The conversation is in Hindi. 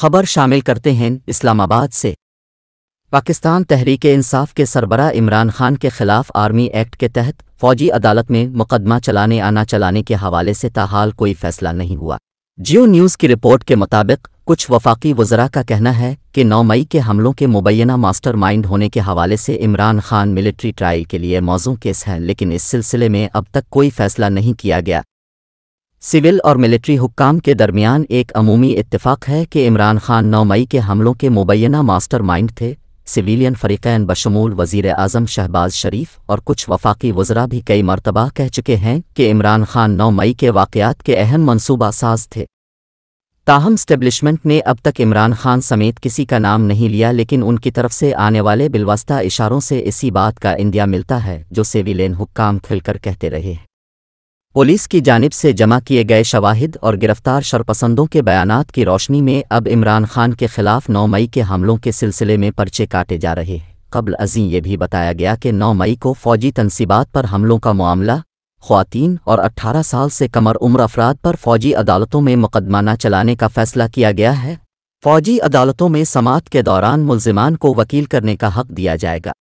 खबर शामिल करते हैं इस्लामाबाद से पाकिस्तान तहरीक इंसाफ के सरबरा इमरान खान के खिलाफ आर्मी एक्ट के तहत फौजी अदालत में मुकदमा चलाने आना चलाने के हवाले से ताहाल कोई फैसला नहीं हुआ जियो न्यूज़ की रिपोर्ट के मुताबिक कुछ वफाकी वजरा का कहना है कि 9 मई के हमलों के मुबैना मास्टरमाइंड होने के हवाले से इमरान खान मिलिट्री ट्रायल के लिए मौजू केस हैं लेकिन इस सिलसिले में अब तक कोई फैसला नहीं किया गया सिविल और मिलिट्री हुक्काम के दरमियान एक अमूमी इतफाक है कि इमरान खान नौ मई के हमलों के मुबैना मास्टर माइंड थे सिविलियन फ़रीक़ैन बशमूल वज़ी अजम शहबाज शरीफ और कुछ वफाकी वज़रा भी कई मरतबा कह चुके हैं कि इमरान खान नौ मई के वाक़ात के अहम मनसूबा साज थे ताहम स्टेब्लिशमेंट ने अब तक इमरान खान समेत किसी का नाम नहीं लिया लेकिन उनकी तरफ से आने वाले बिलवस्ता इशारों से इसी बात का इंदिया मिलता है जो सेविलेन हुक्काम खिलकर कहते रहे हैं पुलिस की जानब से जमा किए गए शवाहिद और गिरफ्तार शरपसंदों के बयानात की रोशनी में अब इमरान खान के खिलाफ 9 मई के हमलों के सिलसिले में पर्चे काटे जा रहे हैं कबल अजीं यह भी बताया गया कि 9 मई को फौजी तनसीबात पर हमलों का मामला खुवान और 18 साल से कमर उम्र अफराद पर फौजी अदालतों में मुकदमा न चलाने का फैसला किया गया है फौजी अदालतों में समात के दौरान मुलजमान को वकील करने का हक दिया जाएगा